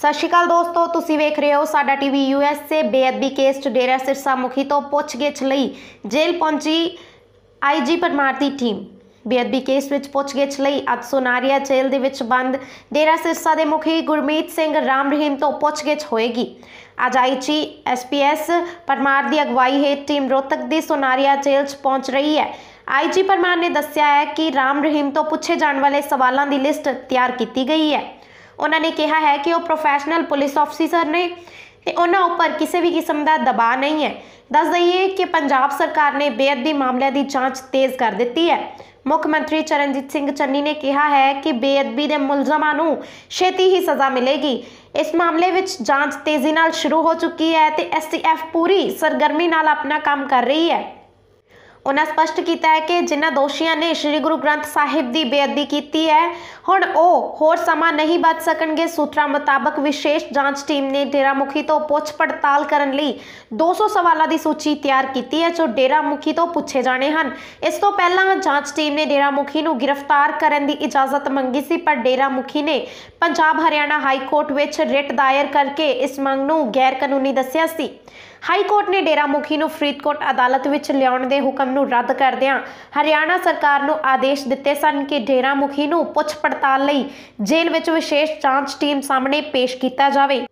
ਸਤਿ ਸ਼੍ਰੀ ਅਕਾਲ ਦੋਸਤੋ ਤੁਸੀਂ ਵੇਖ ਰਹੇ ਹੋ ਸਾਡਾ ਟੀਵੀ ਯੂਐਸਏ ਬੇਅਦਬੀ ਕੇਸ ਚ ਡੇਰਾ ਸਿਰਸਾ ਮੁਖੀ ਤੋਂ ਪੁੱਛਗਿੱਛ ਲਈ ਜੇਲ੍ਹ ਪਹੁੰਚੀ ਆਈਜੀ ਪਰਮਾਰਤੀ ਟੀਮ ਬੇਅਦਬੀ ਕੇਸ ਵਿੱਚ ਪੁੱਛਗਿੱਛ ਲਈ ਅੱਜ ਸੋਨਾਰੀਆ ਜੇਲ੍ਹ ਦੇ ਵਿੱਚ ਬੰਦ ਡੇਰਾ ਸਿਰਸਾ ਦੇ ਮੁਖੀ ਗੁਰਮੀਤ ਸਿੰਘ ਰਾਮ ਰਹੀਮ ਤੋਂ ਪੁੱਛਗਿੱਛ ਹੋਏਗੀ ਅੱਜ ਆਈਜੀ ਐਸਪੀਐਸ ਪਰਮਾਰ ਦੀ ਅਗਵਾਈ ਹੇਠ ਟੀਮ ਰੋਤਕ ਦੀ ਸੋਨਾਰੀਆ ਜੇਲ੍ਹ 'ਚ ਪਹੁੰਚ ਰਹੀ ਹੈ ਆਈਜੀ ਪਰਮਾਰ ਨੇ ਦੱਸਿਆ ਹੈ ਕਿ ਰਾਮ ਰਹੀਮ ਤੋਂ ਪੁੱਛੇ ਜਾਣ ਵਾਲੇ ਸਵਾਲਾਂ ਦੀ ਲਿਸਟ ਤਿਆਰ ਕੀਤੀ ਗਈ ਹੈ ਉਹਨਾਂ ਨੇ ਕਿਹਾ ਹੈ ਕਿ ਉਹ ਪ੍ਰੋਫੈਸ਼ਨਲ ਪੁਲਿਸ ਅਫਸਰ ਨੇ ਤੇ ਉਹਨਾਂ ਉੱਪਰ ਕਿਸੇ ਵੀ ਕਿਸਮ ਦਾ ਦਬਾਅ ਨਹੀਂ ਹੈ ਦੱਸ ਦਈਏ ਕਿ ਪੰਜਾਬ ਸਰਕਾਰ ਨੇ ਬੇਅਦਬੀ ਮਾਮਲਿਆਂ ਦੀ ਜਾਂਚ ਤੇਜ਼ ਕਰ ਦਿੱਤੀ ਹੈ ਮੁੱਖ ਮੰਤਰੀ ਚਰਨਜੀਤ ਸਿੰਘ ਚੰਨੀ ਨੇ ਕਿਹਾ ਹੈ ਕਿ ਬੇਅਦਬੀ ਦੇ ਮੁਲਜ਼ਮਾਂ ਨੂੰ ਛੇਤੀ ਹੀ ਸਜ਼ਾ ਮਿਲੇਗੀ ਇਸ ਮਾਮਲੇ ਵਿੱਚ ਜਾਂਚ ਤੇਜ਼ੀ ਨਾਲ ਸ਼ੁਰੂ ਹੋ ਚੁੱਕੀ ਹੈ ਤੇ ਐਸਟੀਐਫ ਪੂਰੀ ਸਰਗਰਮੀ ਨਾਲ ਆਪਣਾ ਕੰਮ ਕਰ ਰਹੀ ਹੈ ਉਹਨਾਂ ਸਪਸ਼ਟ ਕੀਤਾ ਹੈ ਕਿ ਜਿਨ੍ਹਾਂ ਦੋਸ਼ੀਆਂ ਨੇ ਸ੍ਰੀ ਗੁਰੂ ਗ੍ਰੰਥ ਸਾਹਿਬ ਦੀ ਬੇਅਦਬੀ ਕੀਤੀ ਹੈ ਹੁਣ ਉਹ ਹੋਰ ਸਮਾਂ ਨਹੀਂ ਬਚ ਸਕਣਗੇ ਸੂਤਰਾਂ ਮੁਤਾਬਕ ਵਿਸ਼ੇਸ਼ ਜਾਂਚ ਟੀਮ ਨੇ ਡੇਰਾ ਮੁਖੀ ਤੋਂ ਪੁੱਛ ਪੜਤਾਲ ਕਰਨ ਲਈ 200 ਸਵਾਲਾਂ ਦੀ ਸੂਚੀ ਤਿਆਰ ਕੀਤੀ ਹੈ ਜੋ ਡੇਰਾ ਮੁਖੀ ਤੋਂ ਪੁੱਛੇ ਜਾਣੇ ਹਨ ਇਸ ਤੋਂ ਪਹਿਲਾਂ ਜਾਂਚ ਟੀਮ ਨੇ ਡੇਰਾ ਮੁਖੀ ਨੂੰ ਗ੍ਰਿਫਤਾਰ ਕਰਨ ਦੀ ਇਜਾਜ਼ਤ ਮੰਗੀ ਸੀ ਪਰ ਡੇਰਾ ਮੁਖੀ ਨੇ ਪੰਜਾਬ ਹਰਿਆਣਾ ਹਾਈ ਕੋਰਟ ਵਿੱਚ ਰਿਟ ਦਾਇਰ ਕਰਕੇ ਇਸ ਮੰਗ ਨੂੰ ਗੈਰ ਕਾਨੂੰਨੀ ਦੱਸਿਆ ਸੀ ਹਾਈ ਕੋਰਟ ਨੇ ਡੇਰਾ ਮੁਖੀ ਨੂੰ ਫਰੀਦਕੋਟ ਅਦਾਲਤ ਵਿੱਚ ਲਿਆਉਣ ਦੇ ਹੁਕਮ ਨੂੰ ਰੱਦ ਕਰਦਿਆਂ ਹਰਿਆਣਾ ਸਰਕਾਰ ਨੂੰ ਆਦੇਸ਼ ਦਿੱਤੇ ਸਨ ਕਿ ਡੇਰਾ ਮੁਖੀ ਨੂੰ ਪੁੱਛ ਪੜਤਾਲ ਲਈ ਜੇਲ੍ਹ ਵਿੱਚ ਵਿਸ਼ੇਸ਼ ਜਾਂਚ ਟੀਮ ਸਾਹਮਣੇ ਪੇਸ਼ ਕੀਤਾ ਜਾਵੇ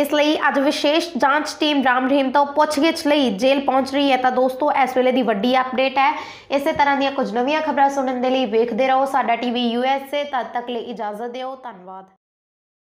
ਇਸ ਲਈ ਅੱਜ ਵਿਸ਼ੇਸ਼ ਜਾਂਚ ਟੀਮ ਰਾਮ ਰਹੀਮ ਤੋਂ ਪੁੱਛਗਿੱਛ ਲਈ ਜੇਲ੍ਹ ਪਹੁੰਚ ਰਹੀ ਹੈ ਤਾਂ ਦੋਸਤੋ ਇਸ ਵੇਲੇ ਦੀ ਵੱਡੀ ਅਪਡੇਟ ਹੈ ਇਸੇ ਤਰ੍ਹਾਂ ਦੀਆਂ ਕੁਝ ਨਵੀਆਂ ਖਬਰਾਂ ਸੁਣਨ ਦੇ ਲਈ ਵੇਖਦੇ ਰਹੋ ਸਾਡਾ ਟੀਵੀ ਯੂਐਸਏ ਤਦ ਤੱਕ ਲਈ ਇਜਾਜ਼ਤ ਦਿਓ ਧੰਨਵਾਦ